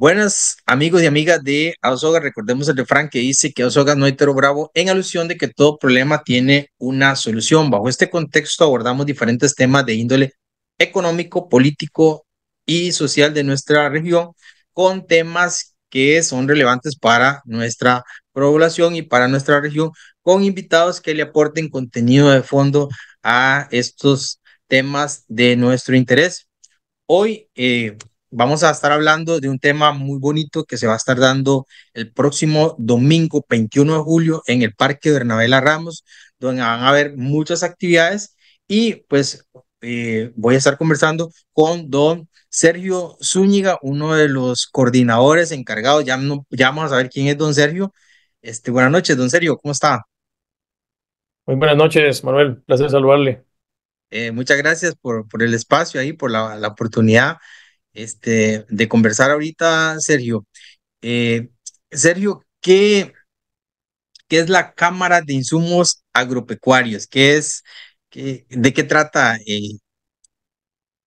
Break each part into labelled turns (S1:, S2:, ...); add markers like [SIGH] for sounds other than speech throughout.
S1: Buenas amigos y amigas de Osoga, recordemos el refrán que dice que Osoga no hay toro bravo en alusión de que todo problema tiene una solución. Bajo este contexto abordamos diferentes temas de índole económico, político y social de nuestra región con temas que son relevantes para nuestra población y para nuestra región con invitados que le aporten contenido de fondo a estos temas de nuestro interés. Hoy eh, vamos a estar hablando de un tema muy bonito que se va a estar dando el próximo domingo 21 de julio en el Parque Bernabela Ramos, donde van a haber muchas actividades y pues eh, voy a estar conversando con don Sergio Zúñiga, uno de los coordinadores encargados, ya, no, ya vamos a saber quién es don Sergio. Este, buenas noches, don Sergio, ¿cómo está? Muy buenas noches, Manuel,
S2: placer saludarle.
S1: Eh, muchas gracias por, por el espacio ahí, por la, la oportunidad este, de conversar ahorita, Sergio. Eh, Sergio, ¿qué, ¿qué es la Cámara de Insumos Agropecuarios? ¿Qué es, ¿De qué trata eh,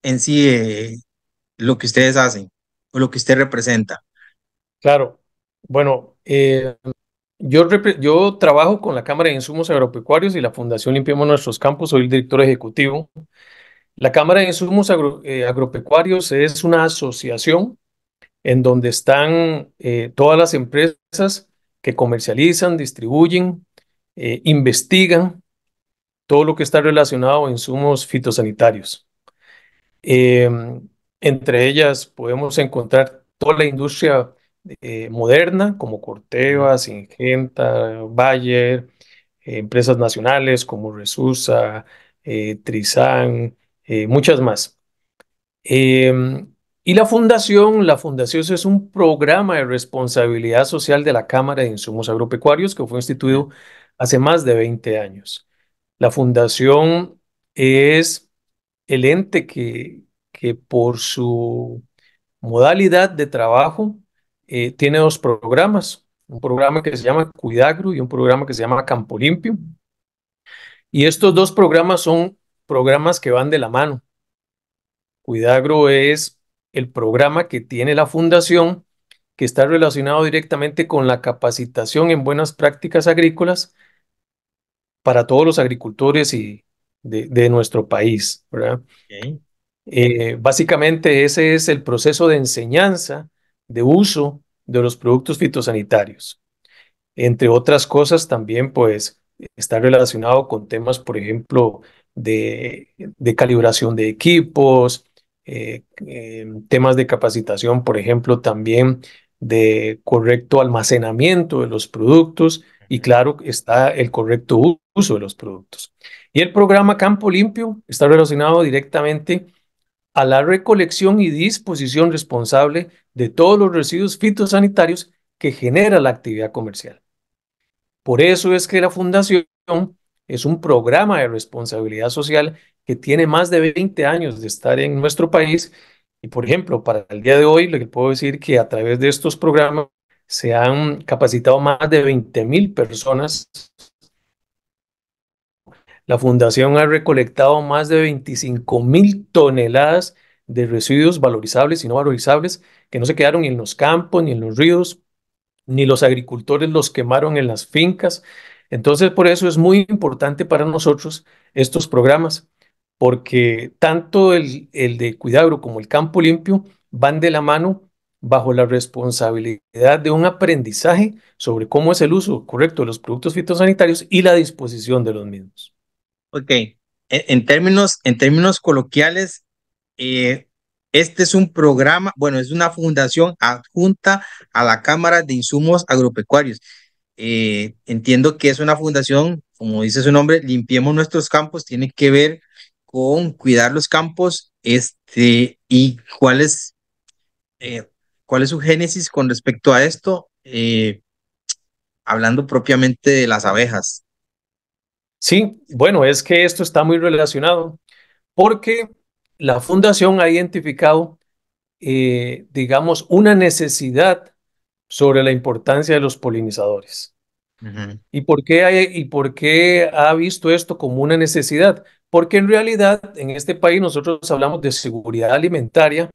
S1: en sí eh, lo que ustedes hacen o lo que usted representa?
S2: Claro, bueno, yo, yo trabajo con la Cámara de Insumos Agropecuarios y la Fundación Limpiemos Nuestros Campos, soy el director ejecutivo. La Cámara de Insumos eh, Agropecuarios es una asociación en donde están eh, todas las empresas que comercializan, distribuyen, eh, investigan todo lo que está relacionado a insumos fitosanitarios. Em, entre ellas podemos encontrar toda la industria moderna, como Corteva, Singenta, Bayer, empresas nacionales como Resusa, Trizán, eh, muchas más. Em, y la fundación, la fundación es un programa de responsabilidad social de la Cámara de Insumos Agropecuarios que fue instituido hace más de 20 años. La fundación es el ente que, que por su modalidad de trabajo eh, tiene dos programas, un programa que se llama Cuidagro y un programa que se llama Campo Limpio. Y estos dos programas son programas que van de la mano. Cuidagro es el programa que tiene la fundación que está relacionado directamente con la capacitación en buenas prácticas agrícolas para todos los agricultores y de, nuestro país. Eh, básicamente ese es el proceso de enseñanza de uso de los productos fitosanitarios. Entre otras cosas también pues está relacionado con temas, por ejemplo, de, calibración de equipos, eh, em, temas de capacitación, por ejemplo, también de correcto almacenamiento de los productos y claro, está el correcto uso de los productos. Y el programa Campo Limpio está relacionado directamente a la recolección y disposición responsable de todos los residuos fitosanitarios que genera la actividad comercial. Por eso es que la Fundación es un programa de responsabilidad social que tiene más de 20 años de estar en nuestro país. Y, por ejemplo, para el día de hoy, le puedo decir que a través de estos programas se han capacitado más de 20 mil personas. La fundación ha recolectado más de 25 mil toneladas de residuos valorizables y no valorizables que no se quedaron ni en los campos, ni en los ríos, ni los agricultores los quemaron en las fincas, entonces, por eso es muy importante para nosotros estos programas, porque tanto el, de Cuidagro como el Campo Limpio van de la mano bajo la responsabilidad de un aprendizaje sobre cómo es el uso correcto
S1: de los productos fitosanitarios y la disposición de los mismos. Ok, e, en, términos, en términos coloquiales, eh, este es un programa, bueno, es una fundación adjunta a la Cámara de Insumos Agropecuarios. Eh, entiendo que es una fundación, como dice su nombre, Limpiemos Nuestros Campos, tiene que ver con cuidar los campos este, y cuál es, eh, cuál es su génesis con respecto a esto, eh, hablando propiamente de las abejas. Sí, bueno, es que esto está muy relacionado
S2: porque la fundación ha identificado, digamos, una necesidad sobre la importancia de los polinizadores. ¿Y, por qué ¿Y por qué ha visto esto como una necesidad? Porque en realidad en este país nosotros hablamos de seguridad alimentaria,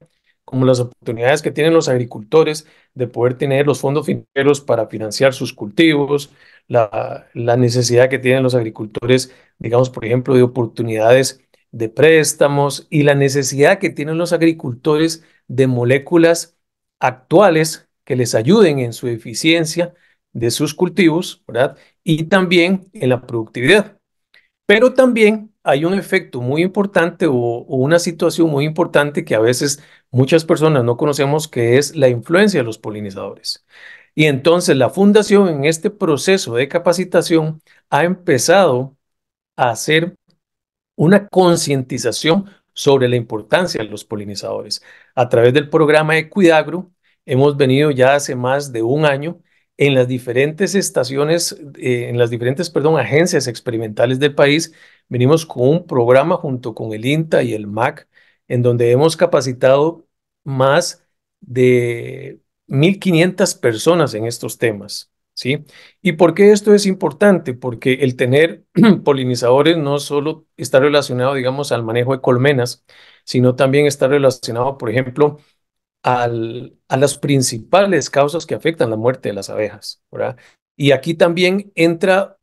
S2: como las oportunidades que tienen los agricultores de poder tener los fondos financieros para financiar sus cultivos, la, la, necesidad que tienen los agricultores, digamos, por ejemplo, de oportunidades de préstamos y la necesidad que tienen los agricultores de moléculas actuales que les ayuden en su eficiencia de sus cultivos, ¿verdad? Y también en la productividad. Pero también hay un efecto muy importante o, una situación muy importante que a veces muchas personas no conocemos, que es la influencia de los polinizadores. Y entonces la fundación en este proceso de capacitación ha empezado a hacer una concientización sobre la importancia de los polinizadores. A través del programa de Cuidagro, Hemos venido ya hace más de un año en las diferentes estaciones, eh, en las diferentes, agencias experimentales del país, venimos con un programa junto con el INTA y el MAC, en donde hemos capacitado más de 1.500 personas en estos temas. ¿Sí? ¿Y por qué esto es importante? Porque el tener [CLEARS THROAT] polinizadores no solo está relacionado, digamos, al manejo de colmenas, sino también está relacionado, por ejemplo, a las principales causas que afectan la muerte de las abejas. ¿verdad? Y aquí también entra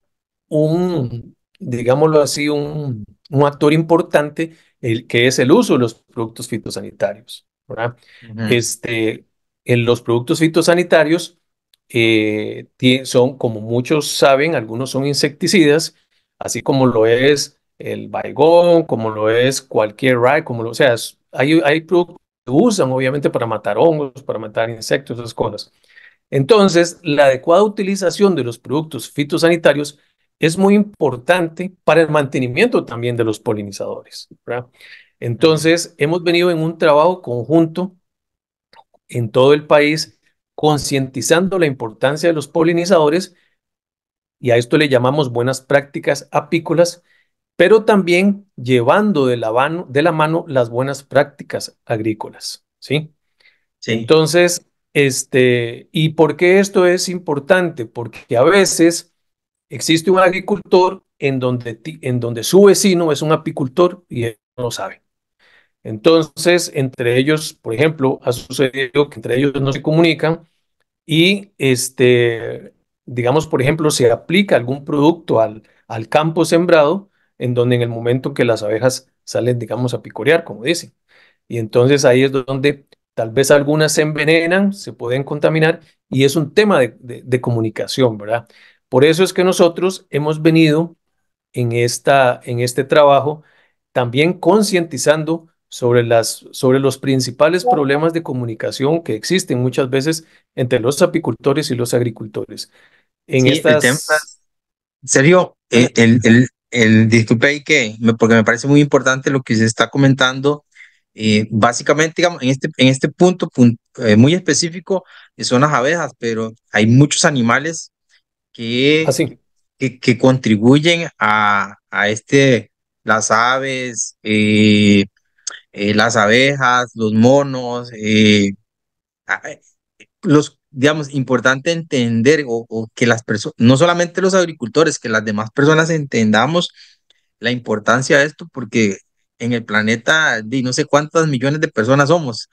S2: un, digámoslo así, un, actor importante, el, que es el uso de los productos fitosanitarios. ¿verdad? este, en los productos fitosanitarios eh, son, como muchos saben, algunos son insecticidas, así como lo es el baigón, como lo es cualquier rye, como lo o sea, hay productos usan obviamente para matar hongos, para matar insectos, esas cosas. Entonces, la adecuada utilización de los productos fitosanitarios es muy importante para el mantenimiento también de los polinizadores. Entonces, hemos venido en un trabajo conjunto en todo el país, concientizando la importancia de los polinizadores y a esto le llamamos buenas prácticas apícolas pero también llevando de la, mano, de la mano las buenas prácticas agrícolas, ¿sí? Entonces, este, ¿y por qué esto es importante? Porque a veces existe un agricultor en donde, en donde su vecino es un apicultor y él no sabe. Entonces, entre ellos, por ejemplo, ha sucedido que entre ellos no se comunican y, este, digamos, por ejemplo, se aplica algún producto al, al campo sembrado en donde en el momento que las abejas salen, digamos, a picorear, como dicen. Y entonces ahí es donde tal vez algunas se envenenan, se pueden contaminar y es un tema de, de, comunicación, ¿verdad? Por eso es que nosotros hemos venido en, esta, en este trabajo también concientizando sobre, las, sobre los principales problemas de comunicación que existen muchas veces entre los apicultores y los agricultores. En estas...
S1: serio eh, el, el, el disculpe que, porque me parece muy importante lo que se está comentando. Eh, básicamente, digamos, en este, en este punto, eh, muy específico eh, son las abejas, pero hay muchos animales que, ah, que, contribuyen a, a este, las aves, las abejas, los monos, los, digamos, importante entender o, que las personas, no solamente los agricultores, que las demás personas entendamos la importancia de esto, porque en el planeta de no sé cuántas millones de personas somos,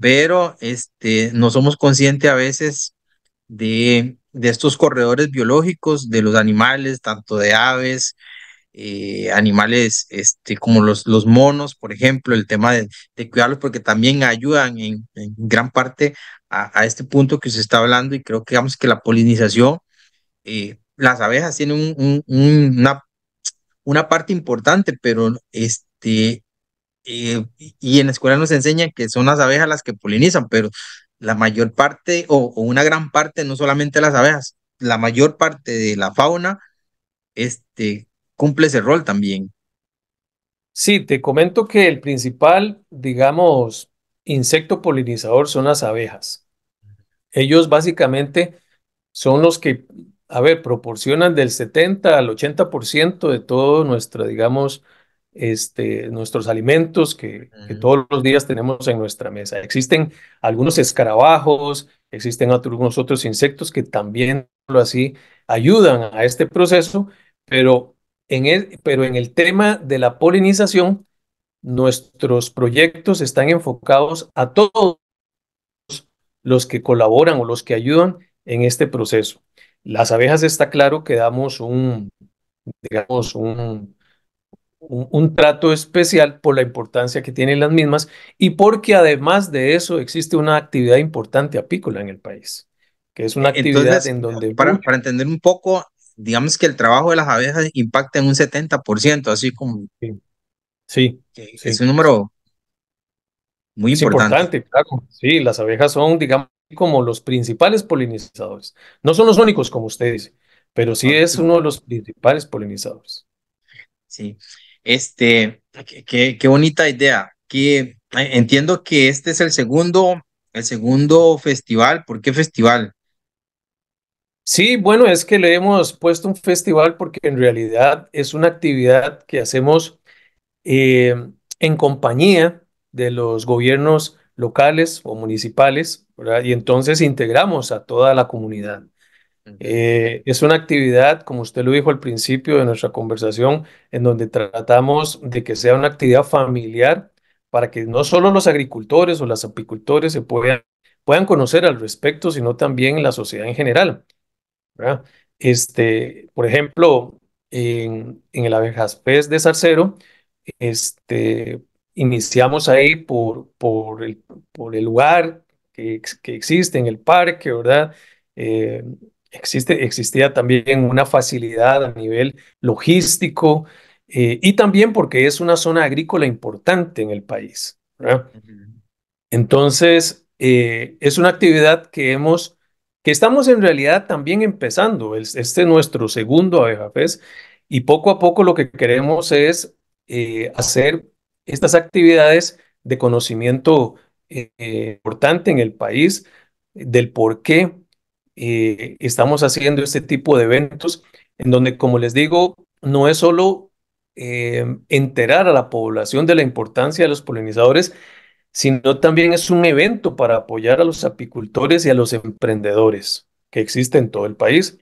S1: pero este, no somos conscientes a veces de, de estos corredores biológicos, de los animales, tanto de aves, eh, animales este, como los, los monos, por ejemplo, el tema de, de cuidarlos porque también ayudan en, gran parte a, a, este punto que se está hablando y creo que digamos que la polinización, eh, las abejas tienen un, una, una parte importante, pero este, eh, y en la escuela nos enseñan que son las abejas las que polinizan, pero la mayor parte o, o una gran parte, no solamente las abejas, la mayor parte de la fauna este, cumple ese rol también. Sí, te
S2: comento que el principal, digamos, insecto polinizador son las abejas. Ellos básicamente son los que, a ver, proporcionan del 70 al 80% de todo nuestro digamos, este, nuestros alimentos que, todos los días tenemos en nuestra mesa. Existen algunos escarabajos, existen algunos otros insectos que también, así, ayudan a este proceso, pero en el, pero en el tema de la polinización, nuestros proyectos están enfocados a todos los que colaboran o los que ayudan en este proceso. Las abejas está claro que damos un, digamos, un, un, trato especial por la importancia que tienen las mismas y porque además de eso existe una actividad importante apícola en el país, que es una eh, actividad en donde... para
S1: entender un poco, digamos que el trabajo de las abejas impacta en un 70%, así como... Sí,
S2: Es un número
S1: muy importante. Sí, las abejas son,
S2: digamos, como los principales polinizadores. No son los únicos, como usted dice, pero sí
S1: es uno de los principales polinizadores. Sí, este, qué, qué bonita idea. Que, eh, entiendo que este es el segundo, el segundo festival. ¿Por qué festival? Sí, bueno, es que le hemos
S2: puesto un festival porque en realidad es una actividad que hacemos eh, en compañía de los gobiernos locales o municipales, ¿verdad? y entonces integramos a toda la comunidad. Eh, es una actividad, como usted lo dijo al principio de nuestra conversación, en donde tratamos de que sea una actividad familiar para que no solo los agricultores o las apicultores se puedan, puedan conocer al respecto, sino también la sociedad en general. Este, por ejemplo, en, el Abejas pez de Sarcero, este, iniciamos ahí por, por, el, por el lugar que, que existe en el parque, ¿verdad? Eh, existe, existía también una facilidad a nivel logístico eh, y también porque es una zona agrícola importante en el país. Entonces, eh, es una actividad que hemos que estamos en realidad también empezando. Este es nuestro segundo Abeja y poco a poco lo que queremos es eh, hacer estas actividades de conocimiento eh, eh, importante en el país del por qué estamos haciendo este tipo de eventos, en donde, como les digo, no es solo enterar a la población de la importancia de los polinizadores, sino también es un evento para apoyar a los apicultores y a los emprendedores que existen en todo el país.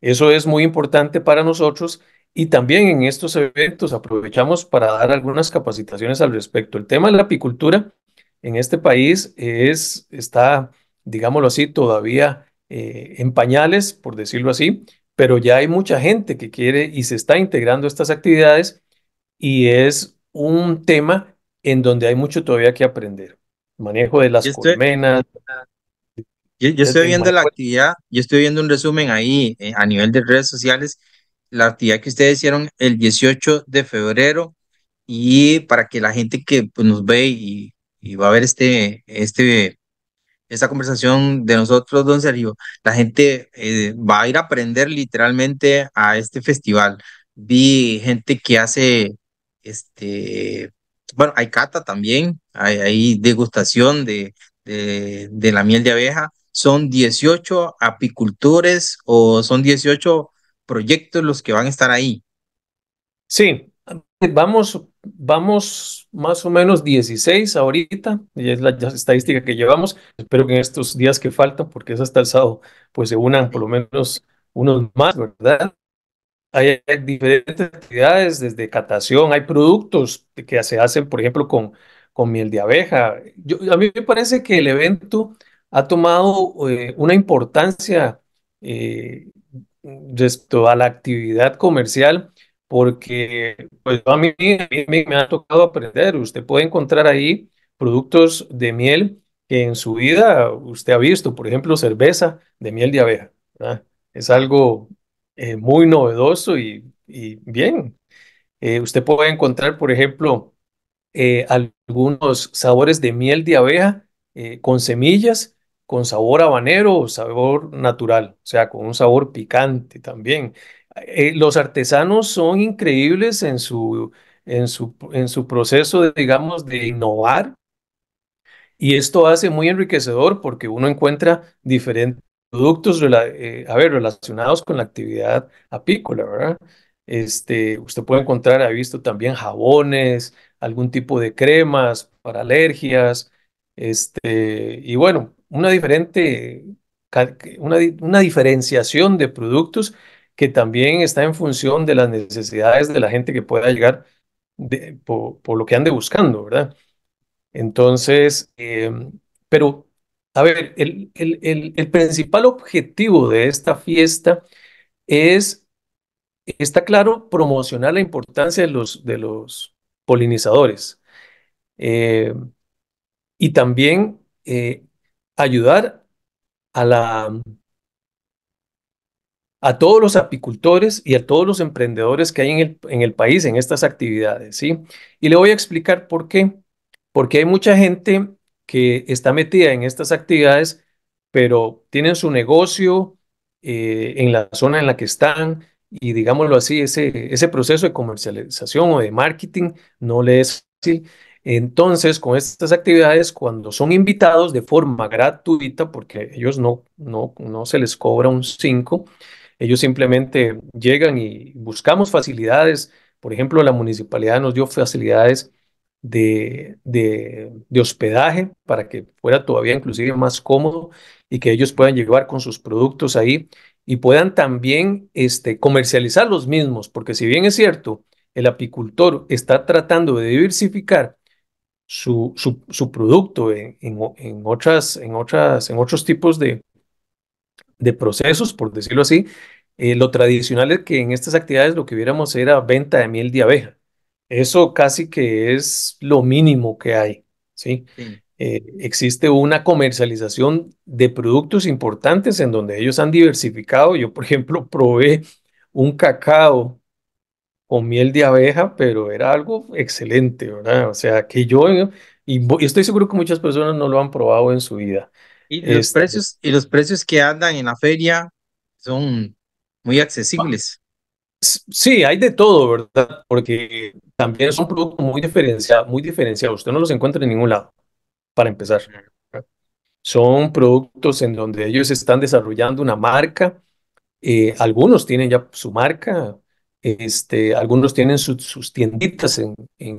S2: Eso es muy importante para nosotros y también en estos eventos aprovechamos para dar algunas capacitaciones al respecto. El tema de la apicultura en este país es, está, digámoslo así, todavía eh, en pañales, por decirlo así, pero ya hay mucha gente que quiere y se está integrando a estas actividades y es un tema en donde hay mucho todavía que aprender. Manejo de las yo estoy, colmenas.
S1: Yo, estoy viendo la actividad, yo estoy viendo un resumen ahí eh, a nivel de redes sociales, la actividad que ustedes hicieron el 18 de febrero y para que la gente que pues, nos ve y, va a ver este, este, esta conversación de nosotros, don Sergio, la gente eh, va a ir a aprender literalmente a este festival. Vi gente que hace este bueno, hay cata también, hay, degustación de, de, la miel de abeja. Son 18 apicultores o son 18 proyectos los que van a estar ahí. Sí, vamos, vamos
S2: más o menos 16 ahorita, y es la estadística que llevamos. Espero que en estos días que faltan, porque es hasta el sábado, pues se unan por lo menos unos más, ¿verdad? hay, diferentes actividades, desde catación, hay productos que se hacen, por ejemplo, con, con miel de abeja. Yo, a mí me parece que el evento ha tomado eh, una importancia eh, respecto a la actividad comercial, porque pues, a, mí, me ha tocado aprender. Usted puede encontrar ahí productos de miel que en su vida usted ha visto, por ejemplo, cerveza de miel de abeja. Es algo eh, muy novedoso y, bien. Eh, usted puede encontrar, por ejemplo, eh, algunos sabores de miel de abeja con semillas, con sabor habanero o sabor natural, o sea, con un sabor picante también. los artesanos son increíbles en su, en su, en su proceso, digamos, de innovar y esto hace muy enriquecedor porque uno encuentra diferentes productos, eh, relacionados con la actividad apícola, ¿verdad? Este, usted puede encontrar, ha visto también jabones, algún tipo de cremas para alergias, este, y bueno, una diferente, una, diferenciación de productos que también está en función de las necesidades de la gente que pueda llegar por, lo que ande buscando, ¿verdad? Entonces, em, pero a ver, el, el, principal objetivo de esta fiesta es, está claro, promocionar la importancia de los, de los polinizadores eh, y también eh, ayudar a la a todos los apicultores y a todos los emprendedores que hay en el, en el, país en estas actividades, ¿sí? Y le voy a explicar por qué. Porque hay mucha gente que está metida en estas actividades, pero tienen su negocio eh, en la zona en la que están y digámoslo así, ese, ese proceso de comercialización o de marketing no le es fácil. Entonces, con estas actividades, cuando son invitados de forma gratuita, porque ellos no, no, no se les cobra un 5, ellos simplemente llegan y buscamos facilidades. Por ejemplo, la municipalidad nos dio facilidades de, hospedaje para que fuera todavía inclusive más cómodo y que ellos puedan llevar con sus productos ahí y puedan también este, comercializar los mismos, porque si bien es cierto, el apicultor está tratando de diversificar su, su, producto en, otras, en, otras, en otros tipos de, de procesos, por decirlo así, eh, lo tradicional es que en estas actividades lo que viéramos era venta de miel de abeja eso casi que es lo mínimo que hay, ¿sí? Eh, existe una comercialización de productos importantes en donde ellos han diversificado. Yo, por ejemplo, probé un cacao con miel de abeja, pero era algo excelente, O
S1: sea, que yo, y estoy seguro que muchas personas no lo han probado en su vida. Y los, este, precios, y los precios que andan en la feria son muy accesibles. Sí, hay de todo, ¿verdad? Porque también son productos muy diferenciados,
S2: muy diferenciados. Usted no los encuentra en ningún lado, para empezar. Son productos en donde ellos están desarrollando una marca. Eh, algunos tienen ya su marca, este, algunos tienen sus tienditas en,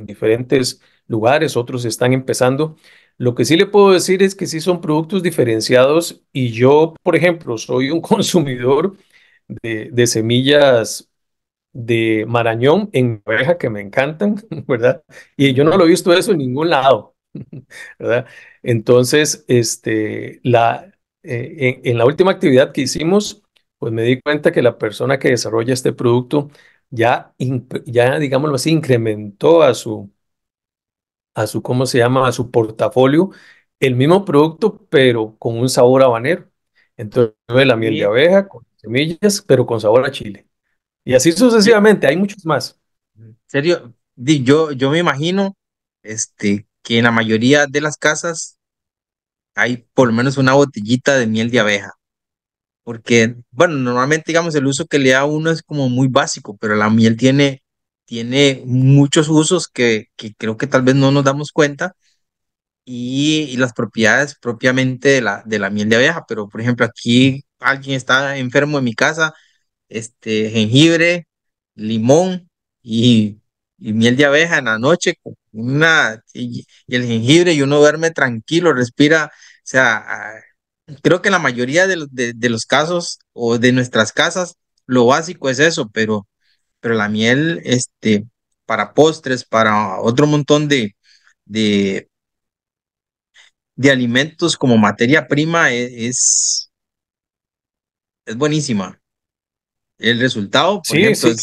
S2: diferentes lugares, otros están empezando. Lo que sí le puedo decir es que sí son productos diferenciados y yo, por ejemplo, soy un [LAUGHS] consumidor de semillas de Marañón en abeja que me encantan, [LAUGHS] ¿verdad? Y yo no lo he visto eso en ningún lado, [LAUGHS] ¿verdad? Entonces, este, la, eh, en, la última actividad que hicimos, pues me di cuenta que la persona que desarrolla este producto ya, ya digámoslo así, incrementó a su, a su, ¿cómo se llama?, a su portafolio el mismo producto, pero con un sabor habanero. Entonces, la miel de abeja, con semillas, pero con sabor a chile.
S1: Y así sucesivamente, hay muchos más. En serio, yo, yo me imagino este, que en la mayoría de las casas hay por lo menos una botellita de miel de abeja. Porque, bueno, normalmente, digamos, el uso que le da uno es como muy básico, pero la miel tiene, tiene muchos usos que, creo que tal vez no nos damos cuenta y, las propiedades propiamente de la, de la miel de abeja, pero por ejemplo aquí alguien está enfermo en mi casa este, jengibre, limón y, miel de abeja en la noche. Una, y, el jengibre y uno duerme tranquilo, respira. O sea, ah, creo que la mayoría de, de, de los casos o de nuestras casas, lo básico es eso, pero, pero la miel, este, para postres, para otro montón de, de, de alimentos como materia prima e, es, es, buenísima el resultado. sí, ejemplo,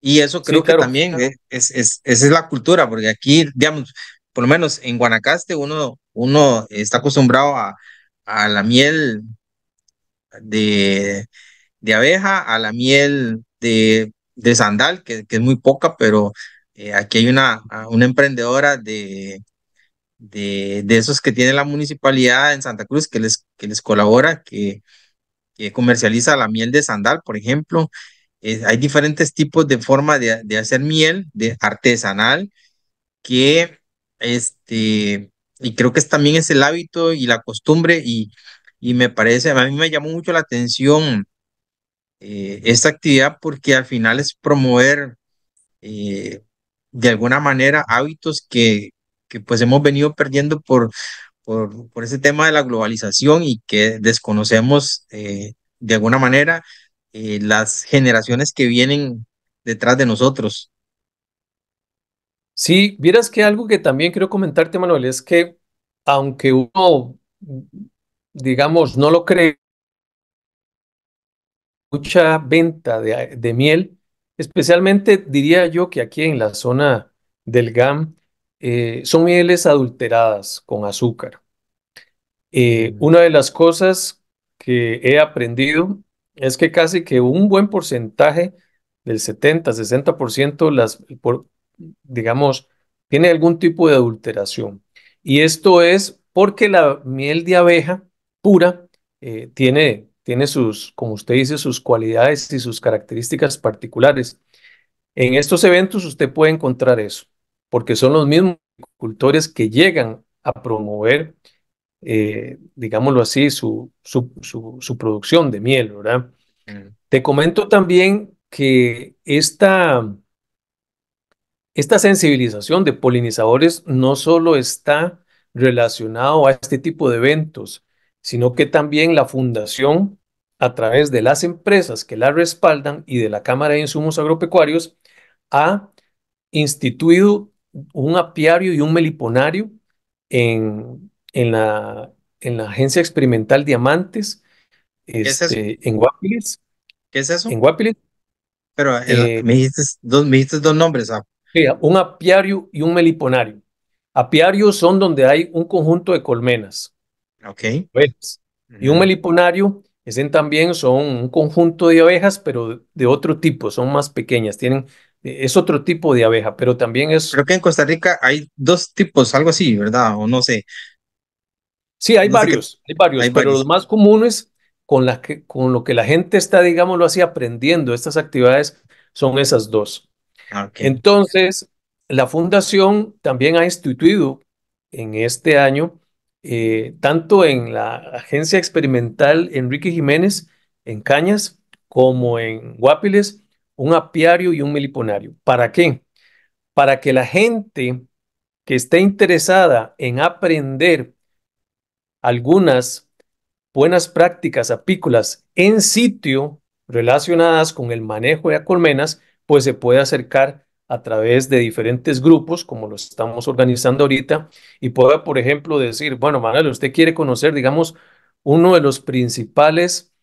S1: Y eso creo que también es, la cultura, porque aquí, digamos, por lo menos en Guanacaste uno, uno está acostumbrado a, a la miel de, de abeja, a la miel de, sandal, que, que, es muy poca, pero eh, aquí hay una, una emprendedora de, de, de, esos que tiene la municipalidad en Santa Cruz que les, que les colabora, que, que comercializa la miel de sandal, por ejemplo. hay diferentes tipos de forma de, hacer miel de artesanal que este y creo que también es el hábito y la costumbre y, y me parece a mí me llamó mucho la atención eh, esta actividad porque al final es promover eh, de alguna manera hábitos que, que pues hemos venido perdiendo por por, ese tema de la globalización y que desconocemos eh, de alguna manera eh, las generaciones que vienen detrás de nosotros. Sí, vieras que algo que también quiero comentarte, Manuel, es que aunque uno,
S2: digamos, no lo cree, mucha venta de, de miel, especialmente diría yo que aquí en la zona del GAM, eh, son mieles adulteradas con azúcar. Eh, mm. una de las cosas que he aprendido es que casi que un buen porcentaje del 70, 60%, las, por, digamos, tiene algún tipo de adulteración. Y esto es porque la miel de abeja pura eh, tiene, tiene sus, como usted dice, sus cualidades y sus características particulares. En estos eventos usted puede encontrar eso porque son los mismos agricultores que llegan a promover, eh, digámoslo así, su, su, producción de miel, ¿verdad? Mm. Te comento también que esta, esta sensibilización de polinizadores no solo está relacionado a este tipo de eventos, sino que también la fundación, a través de las empresas que la respaldan y de la Cámara de Insumos Agropecuarios, ha instituido un apiario y un meliponario en, en, la, en la Agencia Experimental Diamantes, este, en Guapiles. ¿Qué es eso? En Guapiles. Pero eh, eh, me, dijiste dos, me dijiste dos nombres. Ah. Un apiario y un meliponario. Apiarios son donde hay un conjunto de colmenas. Ok. Y un meliponario también son un conjunto de ovejas, pero de otro tipo, son más pequeñas, tienen eh, es otro tipo de abeja, pero también es... Creo que en Costa Rica hay dos tipos, algo así, ¿verdad? O no sé. Sí, hay, varios, hay varios, pero los más comunes con, los que, con lo que la gente está, digámoslo así, aprendiendo estas actividades son esas dos. Ah, Entonces, la fundación también ha instituido en este año, eh, tanto en la agencia experimental Enrique Jiménez, en Cañas, como en Guapiles, un apiario y un meliponario. ¿Para qué? Para que la gente que esté interesada en aprender algunas buenas prácticas apícolas en sitio relacionadas con el manejo de colmenas, pues se puede acercar a través de diferentes grupos, como los estamos organizando ahorita, y pueda, por ejemplo, decir, bueno, Manuel, usted quiere conocer, digamos, uno de los principales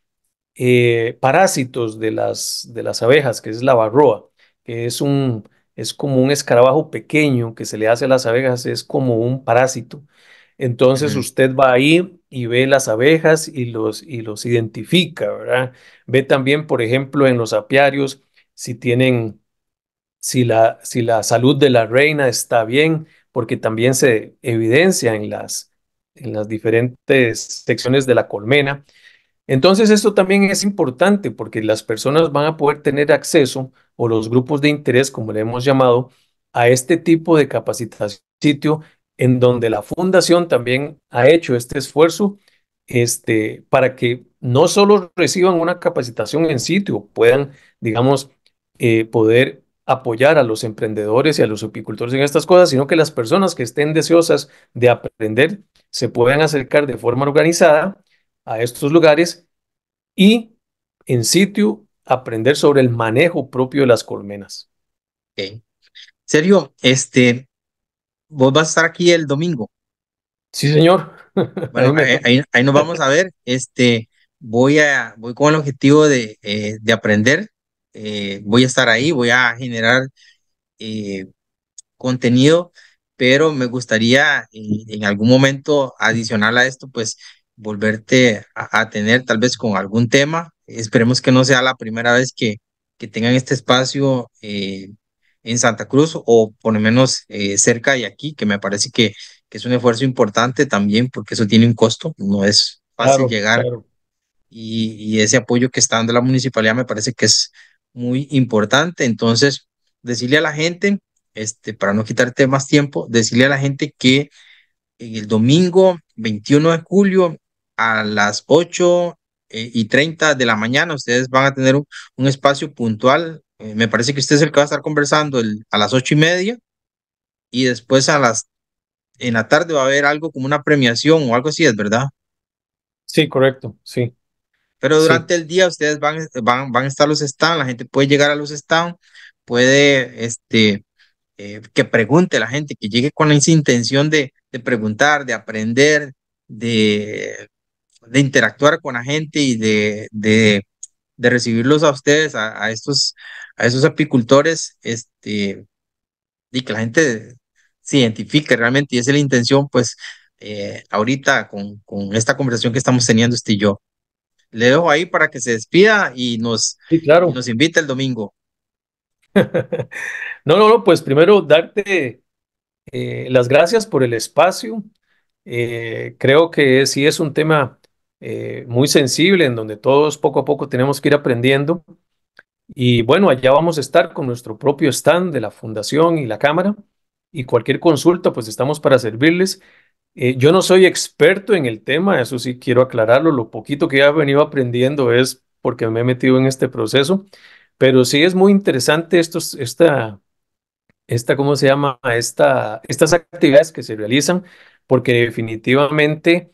S2: eh, parásitos de las, de las abejas, que es la barroa, que es, un, es como un escarabajo pequeño que se le hace a las abejas, es como un parásito. Entonces usted va ahí y ve las abejas y los, y los identifica, ¿verdad? Ve también, por ejemplo, en los apiarios, si tienen, si la, si la salud de la reina está bien, porque también se evidencia en las, en las diferentes secciones de la colmena entonces esto también es importante porque las personas van a poder tener acceso o los grupos de interés, como le hemos llamado, a este tipo de capacitación sitio en donde la fundación también ha hecho este esfuerzo este, para que no solo reciban una capacitación en sitio, puedan, digamos, eh, poder apoyar a los emprendedores y a los apicultores en estas cosas, sino que las personas que estén deseosas de aprender se puedan acercar de forma organizada a estos lugares y en sitio aprender sobre el manejo propio de las colmenas. Sergio,
S1: este, vos vas a estar aquí el domingo. Sí, señor. [LAUGHS] Bueno, ahí, nos vamos a ver. Este, voy a, voy con el objetivo de, eh, aprender. Eh, voy a estar ahí, voy a generar eh, contenido, pero me gustaría en algún momento adicional a esto, pues volverte a, tener tal vez con algún tema. Esperemos que no sea la primera vez que, que tengan este espacio eh, en Santa Cruz o por lo menos eh, cerca de aquí, que me parece que, que, es un esfuerzo importante también porque eso tiene un costo, no es fácil llegar. Y, y ese apoyo que está dando la municipalidad me parece que es muy importante. Entonces, decirle a la gente, este, para no quitarte más tiempo, decirle a la gente que en el domingo 21 de julio a las 8 eh, y 30 de la mañana. Ustedes van a tener un, espacio puntual. Eh, me parece que usted es el que va a estar conversando a las 8 y media y después a las en la tarde va a haber algo como una premiación o algo así, ¿es verdad?
S2: Sí, correcto, sí.
S1: Pero durante el día ustedes van, van, a estar los stands, la gente puede llegar a los stands, puede este, eh, que pregunte la gente, que llegue con esa intención de, de preguntar, de aprender, de de interactuar con la gente y de, de, de recibirlos a ustedes, a, estos, a esos apicultores, este, y que la gente se identifique realmente, y esa es la intención, pues, eh, ahorita con, con, esta conversación que estamos teniendo este y yo. Le dejo ahí para que se despida y nos, sí, claro. nos invite el domingo. [LAUGHS] no, no, no, pues primero darte
S2: eh, las gracias por el espacio. Eh, creo que sí es un tema eh, muy sensible en donde todos poco a poco tenemos que ir aprendiendo. Y bueno, allá vamos a estar con nuestro propio stand de la fundación y la cámara. Y cualquier consulta, pues estamos para servirles. Eh, yo no soy experto en el tema, eso sí quiero aclararlo. Lo poquito que he venido aprendiendo es porque me he metido en este proceso. Pero sí es muy interesante estos, esta, esta, ¿cómo se llama? Esta, estas actividades que se realizan, porque definitivamente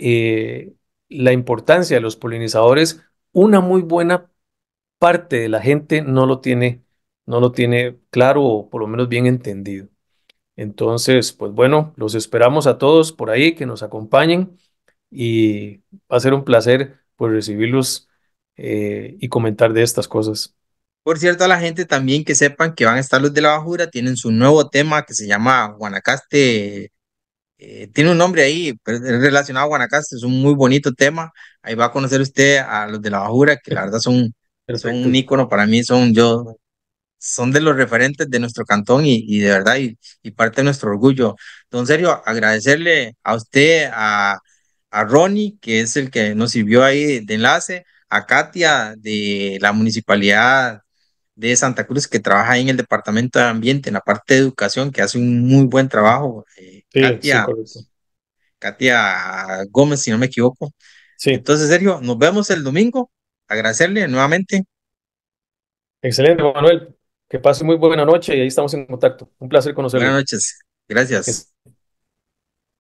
S2: eh, la importancia de los polinizadores, una muy buena parte de la gente no lo tiene, no lo tiene claro o por lo menos bien entendido. Entonces, pues bueno, los esperamos a todos por ahí que nos acompañen
S1: y va a ser un placer pues recibirlos eh, y comentar de estas cosas. Por cierto, a la gente también que sepan que van a estar los de la bajura, tienen su nuevo tema que se llama Guanacaste eh, tiene un nombre ahí, relacionado a Guanacaste, es un muy bonito tema. Ahí va a conocer usted a los de la bajura, que la verdad son, son un ícono para mí, son yo, son de los referentes de nuestro cantón y, y de verdad, y, y, parte de nuestro orgullo. Don Sergio, agradecerle a usted, a, a Ronnie, que es el que nos sirvió ahí de enlace, a Katia de la municipalidad de Santa Cruz que trabaja ahí en el Departamento de Ambiente, en la parte de educación, que hace un muy buen trabajo. Eh, Katia, Katia, Gómez, si no me equivoco. Sí. Entonces, Sergio, nos vemos el domingo. Agradecerle nuevamente.
S2: Excelente, Manuel. Que pase muy buena noche y ahí estamos en contacto. Un placer conocerlo. Buenas
S1: noches. Gracias.